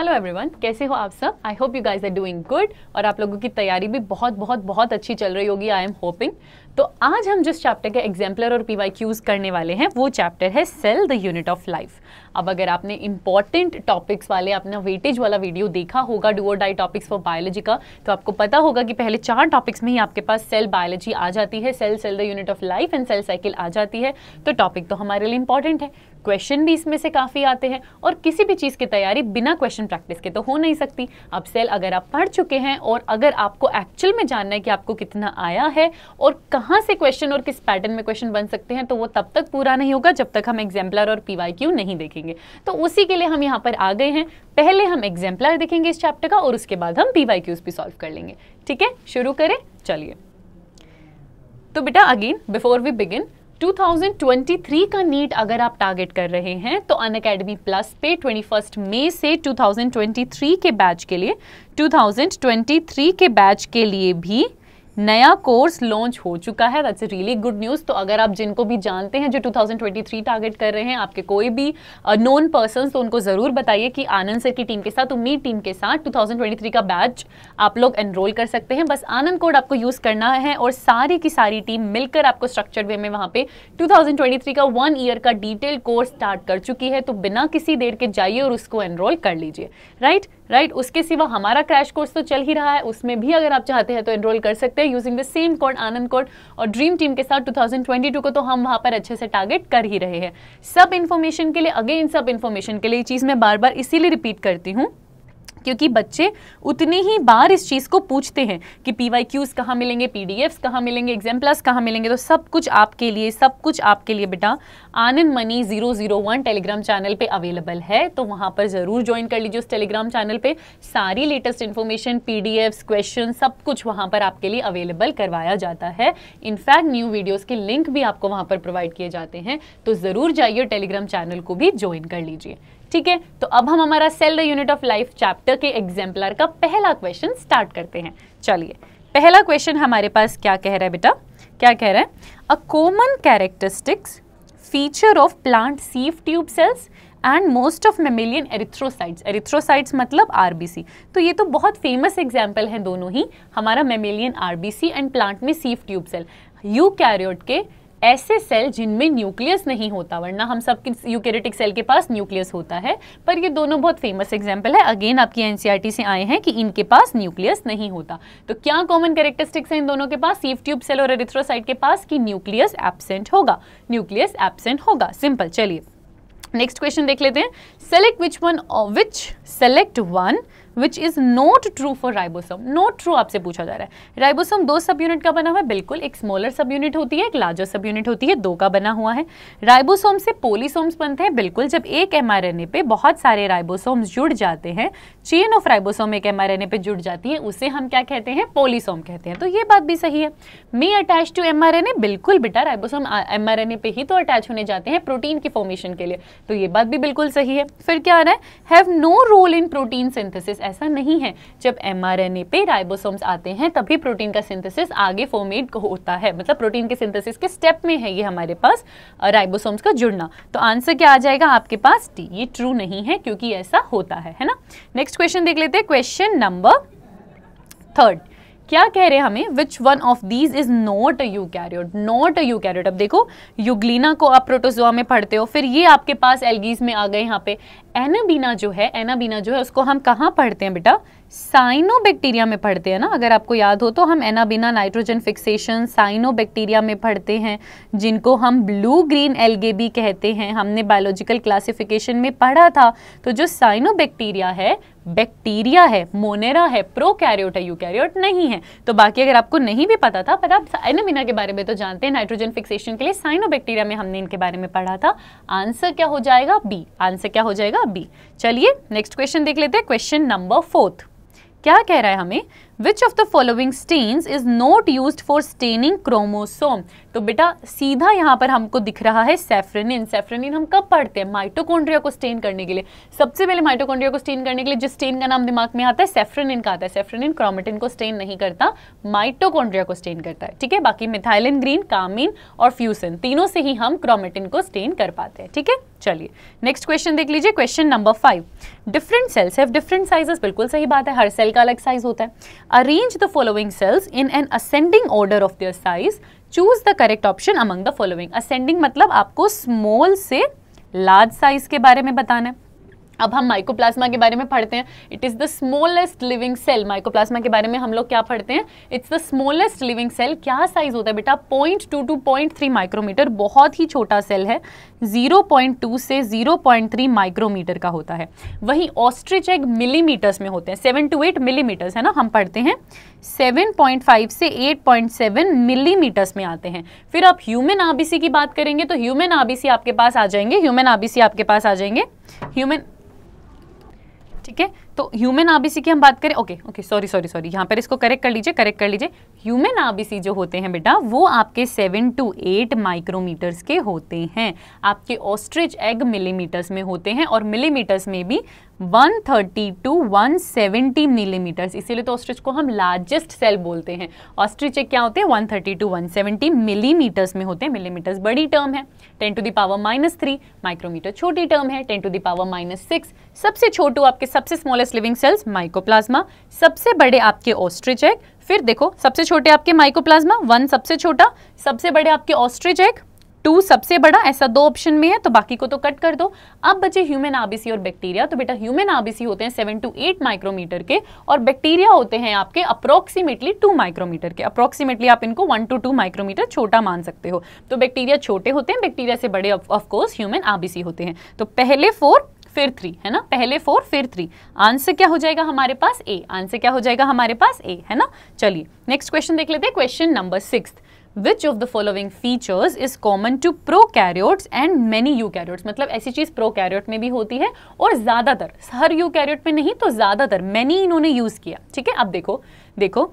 Hello everyone कैसे हो आप सब I hope you guys are doing good और आप लोगों की तैयारी भी बहुत बहुत बहुत अच्छी चल रही होगी आई एम होपिंग तो आज हम जिस चैप्टर के एग्जाम्पलर और पी करने वाले हैं वो चैप्टर है cell the unit of life अब अगर आपने इंपॉर्टेंट टॉपिक्स वाले अपना वेटेज वाला वीडियो देखा होगा डू और डाई टॉपिक्स फॉर बायोलॉजी का तो आपको पता होगा कि पहले चार टॉपिक्स में ही आपके पास सेल बायोलॉजी आ जाती है cell cell the unit of life and cell cycle आ जाती है तो टॉपिक तो हमारे लिए इंपॉर्टेंट है क्वेश्चन भी इसमें से काफ़ी आते हैं और किसी भी चीज़ की तैयारी बिना क्वेश्चन प्रैक्टिस के तो हो नहीं सकती अब सेल अगर आप पढ़ चुके हैं और अगर आपको एक्चुअल में जानना है कि आपको कितना आया है और कहाँ से क्वेश्चन और किस पैटर्न में क्वेश्चन बन सकते हैं तो वो तब तक पूरा नहीं होगा जब तक हम एग्जाम्पलर और पी नहीं देखेंगे देखेंगे तो उसी के लिए हम यहाँ पर आ गए हैं पहले हम एग्जाम्पलर देखेंगे इस चैप्टर का और उसके बाद हम पी वाई क्यूज भी सॉल्व कर लेंगे ठीक है शुरू करें चलिए तो बेटा अगेन बिफोर वी बिगिन 2023 का नीट अगर आप टारगेट कर रहे हैं तो अन अकेडमी प्लस पे ट्वेंटी मई से 2023 के बैच के लिए 2023 के बैच के लिए भी नया कोर्स लॉन्च हो चुका है दैट्स रियली गुड न्यूज़ तो अगर आप जिनको भी जानते हैं जो 2023 टारगेट कर रहे हैं आपके कोई भी नॉन uh, पर्सन तो उनको ज़रूर बताइए कि आनंद सर की टीम के साथ उम्मीद टीम के साथ 2023 का बैच आप लोग एनरोल कर सकते हैं बस आनंद कोड आपको यूज़ करना है और सारी की सारी टीम मिलकर आपको स्ट्रक्चर्ड वे में वहां पे 2023 का वन ईयर का डिटेल कोर्स स्टार्ट कर चुकी है तो बिना किसी देर के जाइए और उसको एनरोल कर लीजिए राइट राइट उसके सिवा हमारा क्रैश कोर्स तो चल ही रहा है उसमें भी अगर आप चाहते हैं तो एनरोल कर सकते हैं using the same code Anand code और ड्रीम टीम के साथ 2022 को तो हम वहां पर अच्छे से टारगेट कर ही रहे हैं सब इन्फॉर्मेशन के लिए अगेन सब इन्फॉर्मेशन के लिए चीज़ मैं बार बार इसीलिए रिपीट करती हूँ क्योंकि बच्चे उतनी ही बार इस चीज़ को पूछते हैं कि पी वाई क्यूज़ कहाँ मिलेंगे पी डी एफ्स कहाँ मिलेंगे एग्जाम प्लस कहाँ मिलेंगे तो सब कुछ आपके लिए सब कुछ आपके लिए बेटा Anand money zero zero one Telegram channel पे अवेलेबल है तो वहाँ पर ज़रूर ज्वाइन कर लीजिए उस टेलीग्राम चैनल पे सारी latest information P D Fs question सब कुछ वहाँ पर आपके लिए अवेलेबल करवाया जाता है इनफैक्ट न्यू वीडियोज़ के लिंक भी आपको वहाँ पर प्रोवाइड किए जाते हैं तो ज़रूर जाइए टेलीग्राम चैनल को भी ज्वाइन कर लीजिए ठीक है तो अब हम हमारा cell the unit of life chapter के एग्जाम्पलर का पहला क्वेश्चन स्टार्ट करते हैं चलिए पहला क्वेश्चन हमारे पास क्या कह रहा है बेटा क्या कह रहा है a common characteristics feature of plant sieve tube cells and most of mammalian erythrocytes erythrocytes मतलब आर तो ये तो बहुत फेमस एग्जाम्पल हैं दोनों ही हमारा मेमिलियन आर एंड प्लांट में सीफ ट्यूब सेल यू के ऐसे सेल जिनमें न्यूक्लियस नहीं होता वरना हम सब यूकेरेटिक सेल के पास न्यूक्लियस होता है पर ये दोनों बहुत फेमस एग्जाम्पल है अगेन आपकी एनसीईआरटी से आए हैं कि इनके पास न्यूक्लियस नहीं होता तो क्या कॉमन कैरेक्टरिस्टिक्स हैं इन दोनों के पास सीफ ट्यूब सेल और एरिथ्रोसाइट के पास कि न्यूक्लियस एबसेंट होगा न्यूक्लियस एबसेंट होगा सिंपल चलिए नेक्स्ट क्वेश्चन देख लेते हैं select which one which select one which is not true for ribosome not true आपसे पूछा जा रहा है राइबोसोम दो सब यूनिट का बना हुआ है बिल्कुल एक स्मॉलर सब यूनिट होती है एक लार्जर सब यूनिट होती है दो का बना हुआ है राइबोसोम से पोलिसोम्स बनते हैं बिल्कुल जब एक एम आर एन ए पे बहुत सारे राइबोसोम्स जुड़ जाते हैं चेन ऑफ राइबोसोम एक एम पे जुड़ जाती है उसे हम क्या कहते हैं पोलिसोम कहते हैं तो ये बात भी सही है me attach to M R N A बिल्कुल बेटा ribosome M R N A पे ही तो अटैच होने जाते हैं प्रोटीन की फॉर्मेशन के लिए तो ये बात भी बिल्कुल सही है फिर क्या आ रहा है have no role in protein synthesis ऐसा नहीं है जब एमआरएनए पे राइबोसोम्स आते हैं तभी प्रोटीन का सिंथेसिस आगे फोमेट होता है मतलब प्रोटीन के सिंथेसिस के स्टेप में है ये हमारे पास राइबोसोम्स का जुड़ना तो आंसर क्या आ जाएगा आपके पास टी ये ट्रू नहीं है क्योंकि ऐसा होता है है ना नेक्स्ट क्वेश्चन देख लेते हैं क्वेश्चन नंबर थर्ड क्या कह रहे हैं हमें which one of these is not a eukaryote not a eukaryote अब देखो युगलीना को आप प्रोटोजोआ में पढ़ते हो फिर ये आपके पास एलगीज में आ गए यहाँ पे एनाबीना जो है एनाबीना जो है उसको हम कहाँ पढ़ते हैं बेटा साइनोबैक्टीरिया में पढ़ते हैं ना अगर आपको याद हो तो हम एनाबीना नाइट्रोजन फिक्सेशन साइनोबैक्टीरिया में पढ़ते हैं जिनको हम ब्लू ग्रीन एलगे भी कहते हैं हमने बायोलॉजिकल क्लासिफिकेशन में पढ़ा था तो जो साइनोबैक्टीरिया है बैक्टीरिया है मोनेरा है प्रोकैरियोट है यूकैरियोट नहीं है तो बाकी अगर आपको नहीं भी पता था पर आप एनमिना के बारे में तो जानते हैं नाइट्रोजन फिक्सेशन के लिए साइनोबैक्टीरिया में हमने इनके बारे में पढ़ा था आंसर क्या हो जाएगा बी आंसर क्या हो जाएगा बी चलिए नेक्स्ट क्वेश्चन देख लेते हैं क्वेश्चन नंबर फोर्थ क्या कह रहा है हमें which of the following stains is not use for staining chromosome तो बेटा सीधा यहाँ पर हमको दिख रहा है सेफ्रेनिन सेफ्रेनिन हम कब पढ़ते हैं माइटोकॉन्ड्रिया को स्टेन करने के लिए सबसे पहले माइटोकॉन्ड्रिया को स्टेन करने के लिए जिस स्टेन का नाम दिमाग में आता है सेफ्रेनिन का आता है सेफ्रेनिन क्रोमेटिन को स्टेन नहीं करता माइटोकॉन्ड्रिया को स्टेन करता है ठीक है बाकी मिथाइलिन ग्रीन कामिन और फ्यूसिन तीनों से ही हम क्रोमेटिन को स्टेन कर पाते हैं ठीक है चलिए नेक्स्ट क्वेश्चन देख लीजिए question number five different cells have different sizes बिल्कुल सही बात है हर सेल का अलग साइज होता है Arrange the following cells in an ascending order of their size. Choose the correct option among the following. Ascending मतलब आपको small से large size के बारे में बताना है अब हम माइकोप्लाज्मा के बारे में पढ़ते हैं it is the smallest living cell mycoplasma के बारे में हम लोग क्या पढ़ते हैं it's the smallest living cell क्या साइज होता है बेटा point two to point three micrometre बहुत ही छोटा सेल है 0.2 से 0.3 माइक्रोमीटर का होता है वही ऑस्ट्रिच एग मिलीमीटर्स में होते हैं 7 टू 8 मिलीमीटर्स है ना हम पढ़ते हैं 7.5 से 8.7 मिलीमीटर्स में आते हैं फिर आप ह्यूमन आबीसी की बात करेंगे तो ह्यूमन आबीसी आपके पास आ जाएंगे ह्यूमन आबीसी आपके पास आ जाएंगे ह्यूमन ठीक है तो ह्यूमन आबीसी की हम बात करें okay okay sorry sorry sorry यहाँ पर इसको करेक्ट कर लीजिए करेक्ट कर लीजिए ह्यूमन आबीसी जो होते हैं बेटा वो आपके सेवन टू एट माइक्रोमीटर्स के होते हैं आपके ऑस्ट्रिच एग मिलीमीटर्स में होते हैं और मिलीमीटर्स में भी 130 टू वन सेवेंटी मिलीमीटर्स इसीलिए तो ऑस्ट्रिच को हम लार्जेस्ट सेल बोलते हैं ऑस्ट्रिच एग क्या होते हैं 130 टू वन सेवेंटी मिलीमीटर्स में होते हैं मिलीमीटर्स बड़ी टर्म है 10 to the power minus three micrometre छोटी टर्म है 10 to the power minus six सबसे छोटू आपके सबसे smallest largest living cells mycoplasma सबसे बड़े आपके ऑस्ट्रिच एग फिर देखो सबसे छोटे आपके माइकोप्लाज्मा वन सबसे छोटा सबसे बड़े आपके ऑस्ट्रिच एग टू सबसे बड़ा ऐसा दो ऑप्शन में है तो बाकी को तो कट कर दो अब बचे ह्यूमन आबीसी और बैक्टीरिया तो बेटा ह्यूमन आबीसी होते हैं सेवन टू एट माइक्रोमीटर के और बैक्टीरिया होते हैं आपके अप्रोक्सीमेटली टू माइक्रोमीटर के अप्रोक्सीमेटली आप इनको वन टू टू माइक्रोमीटर छोटा मान सकते हो तो बैक्टीरिया छोटे होते हैं बैक्टीरिया से बड़े ऑफकोर्स ह्यूमन आबीसी होते हैं तो पहले फोर फिर थ्री है ना पहले फोर फिर थ्री आंसर क्या हो जाएगा हमारे पास ए आंसर क्या हो जाएगा हमारे पास ए है ना चलिए नेक्स्ट क्वेश्चन देख लेते हैं question number six Which of the following features is common to prokaryotes and many eukaryotes? मतलब ऐसी चीज़ प्रोकैरियोट में भी होती है और ज़्यादातर हर यू कैरियोट में नहीं तो ज़्यादातर मैनी इन्होंने यूज़ किया ठीक है अब देखो देखो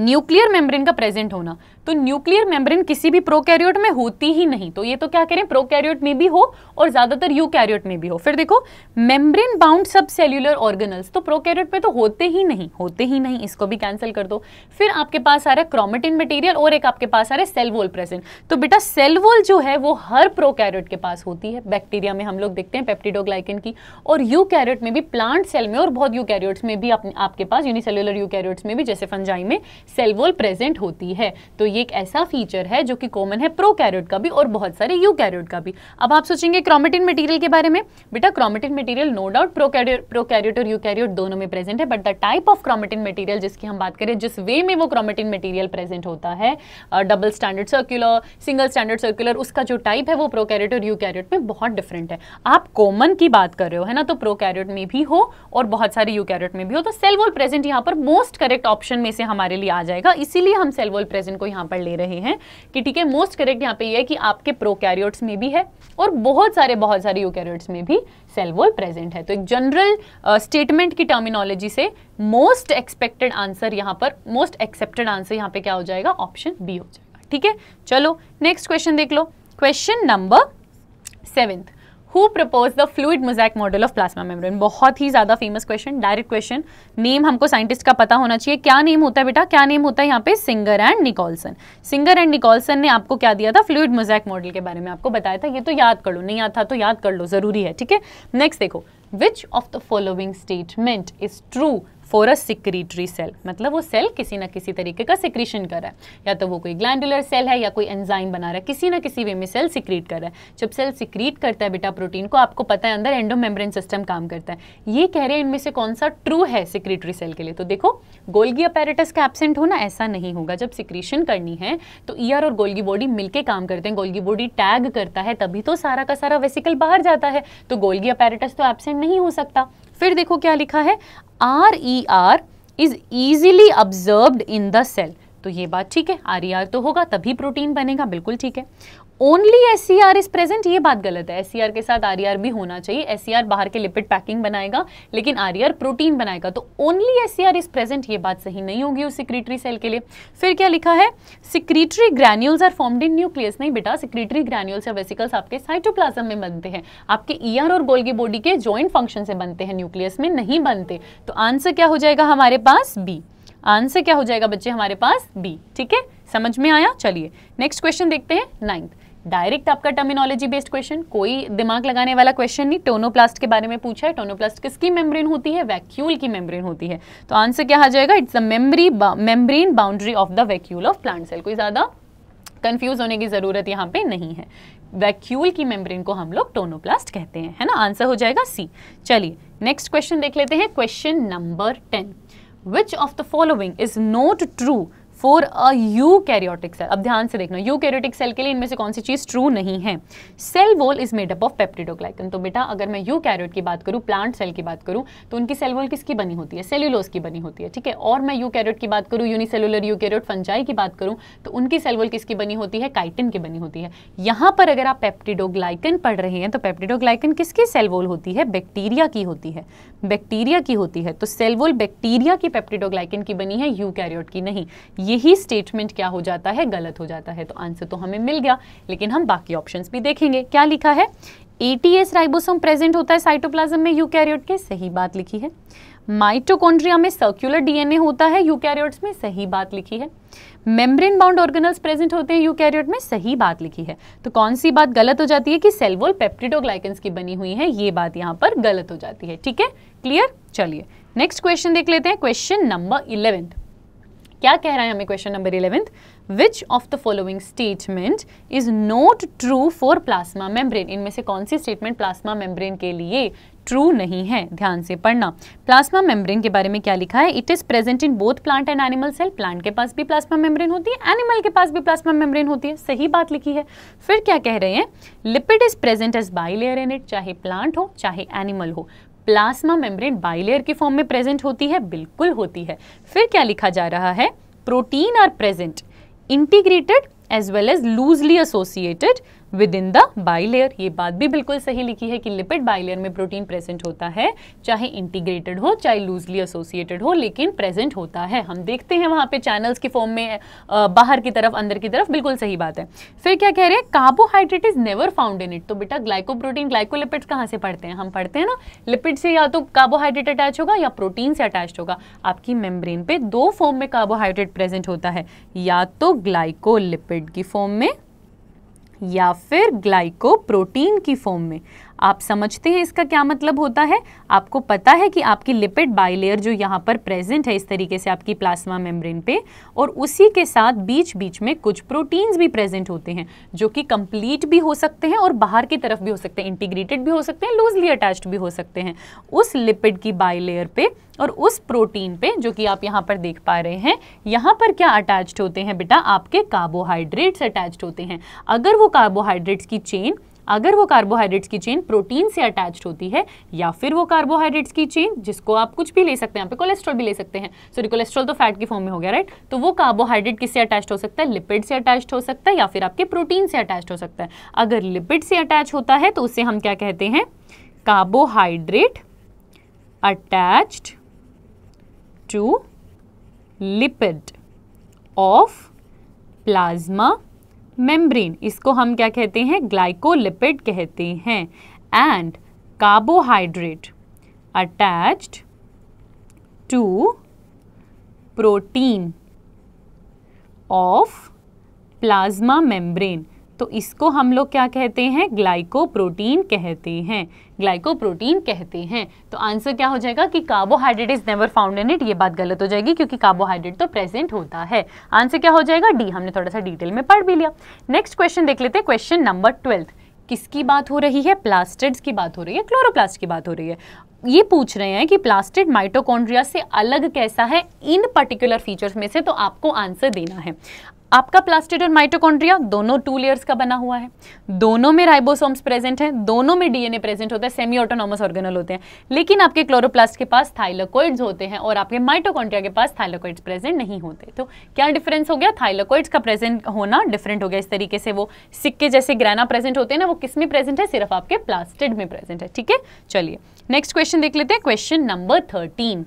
न्यूक्लियर मेम्ब्रेन का प्रेजेंट होना तो न्यूक्लियर मेम्ब्रेन किसी भी प्रोकैरियोट में होती ही नहीं तो ये तो क्या करें प्रोकैरियोट में भी हो और ज़्यादातर यूकैरियोट में भी हो फिर देखो membrane bound sub cellular organelles तो प्रोकैरियोट में तो होते ही नहीं होते ही नहीं इसको भी कैंसिल कर दो फिर आपके पास आ रहा है क्रोमेटिन मटीरियल और एक आपके पास आ रहा है सेल वोल प्रेजेंट तो बेटा सेल वोल जो है वो हर प्रोकैरियोट के पास होती है बैक्टीरिया में हम लोग देखते हैं पेप्टिडोग्लाइकिन की और यू में भी प्लांट सेल में और बहुत यू में भी आपके पास यूनिसेल्यूलर यू में भी जैसे फंजाई में सेल वोल प्रेजेंट होती है तो ये ये एक ऐसा फीचर है जो कि कॉमन है प्रो कैरोट का भी और बहुत सारे यू कैरोट का भी अब आप सोचेंगे क्रोमेटिन मटेरियल के बारे में बेटा chromatin material no doubt pro prokaryote और यूकैरियोट दोनों में प्रेजेंट है but the type of chromatin material जिसकी हम बात करें जिस वे में वो क्रोमेटिन मटेरियल प्रेजेंट होता है double standard circular single standard circular उसका जो टाइप है वो प्रोकैरियोट और यूकैरियोट में बहुत डिफरेंट है आप कॉमन की बात कर रहे हो है ना तो प्रोकैरियोट में भी हो और बहुत सारे यूकैरियोट में भी हो तो सेल वॉल प्रेजेंट यहाँ पर मोस्ट करेक्ट ऑप्शन में से हमारे लिए आ जाएगा इसीलिए हम सेल वॉल प्रेजेंट को यहाँ यहाँ पर ले रहे हैं कि ठीक है मोस्ट करेक्ट यहाँ पे ये यह है कि आपके प्रोकैरियोट्स में भी है और बहुत सारे बहुत सारे यूकैरियोट्स में भी सेल वॉल प्रेजेंट है तो एक जनरल स्टेटमेंट uh, की टर्मिनोलॉजी से मोस्ट एक्सपेक्टेड आंसर यहाँ पर मोस्ट एक्सेप्टेड आंसर यहाँ पे क्या हो जाएगा ऑप्शन बी हो जाएगा ठीक है चलो नेक्स्ट क्वेश्चन देख लो question number seventh who propose the fluid mosaic model of plasma membrane बहुत ही ज़्यादा famous question direct question name हमको साइंटिस्ट का पता होना चाहिए क्या नेम होता है बेटा क्या नेम होता है यहाँ पे Singer and Nicolson Singer and Nicolson ने आपको क्या दिया था फ्लूड मोजैक मॉडल के बारे में आपको बताया था ये तो याद कर लो नहीं याद था तो याद कर लो ज़रूरी है ठीक है नेक्स्ट देखो which of the following statement is true for a secretory cell मतलब वो सेल किसी ना किसी तरीके का सिक्रीशन कर रहा है या तो वो कोई ग्लैंडुलर सेल है या कोई एंजाइम बना रहा है किसी ना किसी वे में सेल सिक्रीट कर रहा है जब सेल सिक्रीट करता है बेटा प्रोटीन को आपको पता है अंदर एंडोमेम्ब्रेन सिस्टम काम करता है ये कह रहे हैं इनमें से कौन सा ट्रू है सिक्रीटरी सेल के लिए तो देखो गोल्गी अपेरेटस का एबसेंट होना ऐसा नहीं होगा जब सिक्रीशन करनी है तो ईयर और गोल्गी बॉडी मिलकर काम करते हैं गोल्गी बॉडी टैग करता है तभी तो सारा का सारा वेसिकल बाहर जाता है तो गोल्गी अपेरेटस तो एबसेंट नहीं हो सकता फिर देखो क्या लिखा है R E R is easily observed in the cell तो ये बात ठीक है आर ई आर तो होगा तभी प्रोटीन बनेगा बिल्कुल ठीक है only S C R is present ये बात गलत है एस सी आर के साथ आर ई आर भी होना चाहिए एस सी आर बाहर के लिपिड पैकिंग बनाएगा लेकिन आर ई आर प्रोटीन बनाएगा तो only S C R is present ये बात सही नहीं होगी उस सिक्रेटरी सेल के लिए फिर क्या लिखा है secretory granules are formed in nucleus नहीं बेटा सिक्रेटरी ग्रैन्यूल्स या वेसिकल्स आपके साइटोप्लाजम में बनते हैं आपके ई e आर और गोल्गी बॉडी के ज्वाइंट फंक्शन से बनते हैं न्यूक्लियस में नहीं बनते तो आंसर क्या हो जाएगा हमारे पास बी आंसर क्या हो जाएगा बच्चे हमारे पास बी ठीक है समझ में आया चलिए नेक्स्ट क्वेश्चन देखते हैं नाइन्थ डायरेक्ट आपका टर्मिनोलॉजी बेस्ड क्वेश्चन कोई दिमाग लगाने वाला क्वेश्चन नहीं टोनोप्लास्ट के बारे में पूछा है टोनोप्लास्ट किसकी मेम्ब्रेन होती है वैक्यूल की मेम्ब्रेन होती है तो आंसर क्या आ जाएगा it's the membrane boundary of the vacuole of plant cell कोई ज़्यादा कंफ्यूज होने की ज़रूरत यहाँ पे नहीं है वैक्यूल की मेम्ब्रेन को हम लोग टोनोप्लास्ट कहते हैं है ना आंसर हो जाएगा सी चलिए नेक्स्ट क्वेश्चन देख लेते हैं question number ten which of the following is not true for a eukaryotic cell अब ध्यान से देखना यू कैरियोटिक सेल के लिए इनमें से कौन सी चीज़ ट्रू नहीं है cell wall is up of peptidoglycan तो बेटा अगर मैं यू कैरियोट की बात करूँ प्लांट सेल की बात करूँ तो उनकी सेल वॉल किसकी बनी होती है सेल्यूलोज की बनी होती है ठीक है और मैं यू कैरियोट की बात करूँ यूनिसेलुलर यू कैरियोट फंजाई की बात करूँ तो उनकी सेल वॉल किसकी बनी होती है काइटिन की बनी होती है यहाँ पर अगर आप पेप्टिडोग्लाइकन पढ़ रहे हैं तो पेप्टिडोग्लाइकन किसकी सेल वॉल होती है बैक्टीरिया की होती है बैक्टीरिया की होती है तो सेल वॉल बैक्टीरिया की पेप्टिडोग्लाइकन की बनी है यू कैरियोट की नहीं यही स्टेटमेंट क्या हो जाता है गलत हो जाता है तो आंसर तो हमें मिल गया लेकिन हम बाकी ऑप्शन भी देखेंगे क्या लिखा है एटीएस राइबोसोम प्रेजेंट होता है साइटोप्लाज्म में यूकैरियोट के सही बात लिखी है माइटोकॉन्ड्रिया में सर्क्यूलर डीएनए होता है यूकैरियोट्स में सही बात लिखी है मेम्ब्रेन बाउंड ऑर्गेनल्स प्रेजेंट होते हैं यूकैरियोट में सही बात लिखी है तो कौन सी बात गलत हो जाती है कि सेलवोल पेप्टिडोग्लाइकन्स की बनी हुई है ये बात यहाँ पर गलत हो जाती है ठीक है क्लियर चलिए नेक्स्ट क्वेश्चन देख लेते हैं क्वेश्चन नंबर इलेवेंथ क्या कह रहा है हमें question number eleventh which of the following statement is not true for plasma membrane इनमें से कौन सी स्टेटमेंट प्लाज्मा मेम्ब्रेन के लिए ट्रू नहीं है ध्यान से पढ़ना प्लाज्मा मेम्ब्रेन के बारे में क्या लिखा है it is present in both plant and animal cell plant के पास भी प्लाज्मा मेम्ब्रेन होती है एनिमल के पास भी प्लाज्मा मेम्ब्रेन होती है सही बात लिखी है फिर क्या कह रहे हैं lipid is present as bilayer in it चाहे प्लांट हो चाहे एनिमल हो प्लाज्मा मेम्ब्रेन बाइलेयर के फॉर्म में प्रेजेंट होती है बिल्कुल होती है फिर क्या लिखा जा रहा है protein are present integrated as well as loosely associated within the bilayer ये बात भी बिल्कुल सही लिखी है कि लिपिड बाइलेयर में प्रोटीन प्रेजेंट होता है चाहे इंटीग्रेटेड हो चाहे लूजली एसोसिएटेड हो लेकिन प्रेजेंट होता है हम देखते हैं वहाँ पे चैनल्स के फॉर्म में आ, बाहर की तरफ अंदर की तरफ बिल्कुल सही बात है फिर क्या कह रहे हैं carbohydrate is never found in it तो बेटा ग्लाइकोप्रोटीन ग्लाइकोलिपिड्स कहाँ से पढ़ते हैं हम पढ़ते हैं ना लिपिड से या तो कार्बोहाइड्रेट अटैच होगा या प्रोटीन से अटैच होगा आपकी मेम्ब्रेन पे दो फॉर्म में कार्बोहाइड्रेट प्रेजेंट होता है या तो ग्लाइकोलिपिड की फॉर्म में या फिर ग्लाइकोप्रोटीन की फॉर्म में आप समझते हैं इसका क्या मतलब होता है आपको पता है कि आपकी लिपिड बाईलेयर जो यहाँ पर प्रेजेंट है इस तरीके से आपकी प्लाज्मा मेम्ब्रेन पे और उसी के साथ बीच बीच में कुछ प्रोटीन्स भी प्रेजेंट होते हैं जो कि कंप्लीट भी हो सकते हैं और बाहर की तरफ भी हो सकते हैं इंटीग्रेटेड भी हो सकते हैं लूजली अटैच्ड भी हो सकते हैं उस लिपिड की बाइलेयर पे और उस प्रोटीन पे जो कि आप यहाँ पर देख पा रहे हैं यहाँ पर क्या अटैच्ड होते हैं बेटा आपके कार्बोहाइड्रेट्स अटैच्ड होते हैं अगर वो कार्बोहाइड्रेट्स की चेन अगर वो कार्बोहाइड्रेट्स की चेन प्रोटीन से अटैच होती है या फिर वो कार्बोहाइड्रेट्स की चेन जिसको आप कुछ भी ले सकते हैं यहाँ पे कोलेस्ट्रॉल भी ले सकते हैं सॉरी कोलेस्ट्रॉल तो फैट के फॉर्म में हो गया राइट तो वो कार्बोहाइड्रेट किससे अटैच हो सकता है लिपिड से अटैच हो सकता है या फिर आपके प्रोटीन से अटैच हो सकता है अगर लिपिड से अटैच होता है तो उसे हम क्या कहते हैं carbohydrate attached to lipid of plasma membrane इसको हम क्या कहते हैं ग्लाइकोलिपिड कहते हैं and carbohydrate attached to protein of plasma membrane तो इसको हम लोग क्या कहते हैं ग्लाइकोप्रोटीन कहते हैं ग्लाइकोप्रोटीन कहते हैं तो आंसर क्या हो जाएगा कि carbohydrate is never found in it ये बात गलत हो जाएगी क्योंकि कार्बोहाइड्रेट तो प्रेजेंट होता है आंसर क्या हो जाएगा डी हमने थोड़ा सा डिटेल में पढ़ भी लिया नेक्स्ट क्वेश्चन देख लेते हैं क्वेश्चन नंबर ट्वेल्थ किसकी बात हो रही है प्लास्टिड्स की बात हो रही है क्लोरोप्लास्ट की बात हो रही है ये पूछ रहे हैं कि प्लास्टिड माइटोकॉन्ड्रिया से अलग कैसा है इन पर्टिकुलर फीचर्स में से तो आपको आंसर देना है आपका प्लास्टिड और माइटोकॉन्ड्रिया दोनों टू लेयर्स का बना हुआ है दोनों में राइबोसोम्स प्रेजेंट हैं दोनों में डीएनए प्रेजेंट होता है सेमी ऑटोनॉमस ऑर्गेनल होते हैं लेकिन आपके क्लोरोप्लास्ट के पास थाइलोकोइड्स होते हैं और आपके माइटोकॉन्ड्रिया के पास थाइलोकोइड्स प्रेजेंट नहीं होते तो क्या डिफरेंस हो गया थाइलोकोइड्स का प्रेजेंट होना डिफरेंट हो गया इस तरीके से वो सिक्के जैसे ग्रैना प्रेजेंट होते हैं ना वो किस में प्रेजेंट है सिर्फ आपके प्लास्टिड में प्रेजेंट है ठीक है चलिए नेक्स्ट क्वेश्चन देख लेते हैं question number thirteen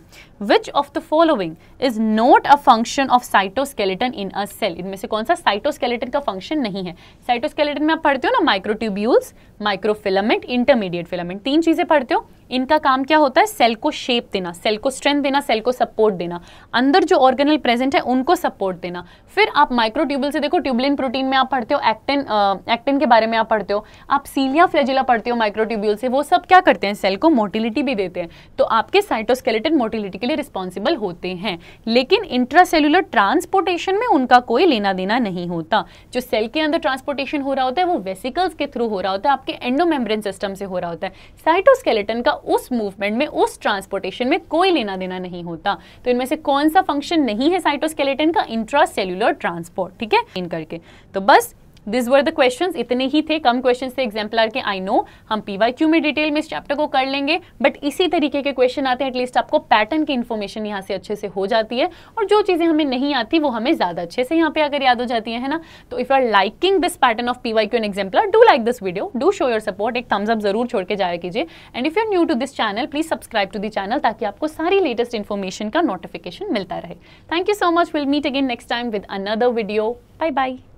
which of the following is not a function of cytoskeleton in a cell इनमें से कौन सा साइटोस्केलेटन का फंक्शन नहीं है साइटोस्केलेटन में आप पढ़ते हो ना माइक्रोट्यूब्यूल्स माइक्रोफिलामेंट इंटरमीडिएट फिलामेंट तीन चीज़ें पढ़ते हो इनका काम क्या होता है सेल को शेप देना सेल को स्ट्रेंथ देना सेल को सपोर्ट देना अंदर जो ऑर्गेनल प्रेजेंट है उनको सपोर्ट देना फिर आप माइक्रोट्यूबल से देखो ट्यूबलिन प्रोटीन में आप पढ़ते हो एक्टिन एक्टिन के बारे में आप पढ़ते हो आप सीलिया फ्लेजिला पढ़ते हो माइक्रोट्यूब्यूल से वो सब क्या करते हैं सेल को मोटिलिटी भी देते हैं तो आपके साइटोस्केलेटन मोटिलिटी के लिए रिस्पॉन्सिबल होते हैं लेकिन इंट्रासेलुलर ट्रांसपोर्टेशन में उनका कोई लेना देना नहीं होता जो सेल के अंदर ट्रांसपोर्टेशन हो रहा होता है वो वेसिकल्स के थ्रू हो रहा होता है आपके आपके एंडोमेम्ब्रेन सिस्टम से हो रहा होता है साइटोस्केलेटन का उस मूवमेंट में उस ट्रांसपोर्टेशन में कोई लेना देना नहीं होता तो इनमें से कौन सा फंक्शन नहीं है साइटोस्केलेटन का इंट्रा इंट्रासेल्यूलर ट्रांसपोर्ट ठीक है इन करके तो बस दिस वर द क्वेश्चन इतने ही थे कम क्वेश्चन थे एग्जाम्पलर के आई नो हम क्यू में डिटेल में इस चैप्टर को कर लेंगे बट इसी तरीके के क्वेश्चन आते हैं एटलीस्ट आपको पैटर्न की इन्फॉर्मेशन यहाँ से अच्छे से हो जाती है और जो चीज़ें हमें नहीं आती वो हमें ज़्यादा अच्छे से यहाँ पे अगर याद हो जाती है ना तो if are liking this pattern of P Y Q N exemplar do like this video do show your support एक थम्स अप जरूर छोड़ के जाया कीजिए and if you are new to this channel please subscribe to the channel ताकि आपको सारी latest information का नोटिफिकेशन मिलता रहे thank you so much will meet again next time with another video bye by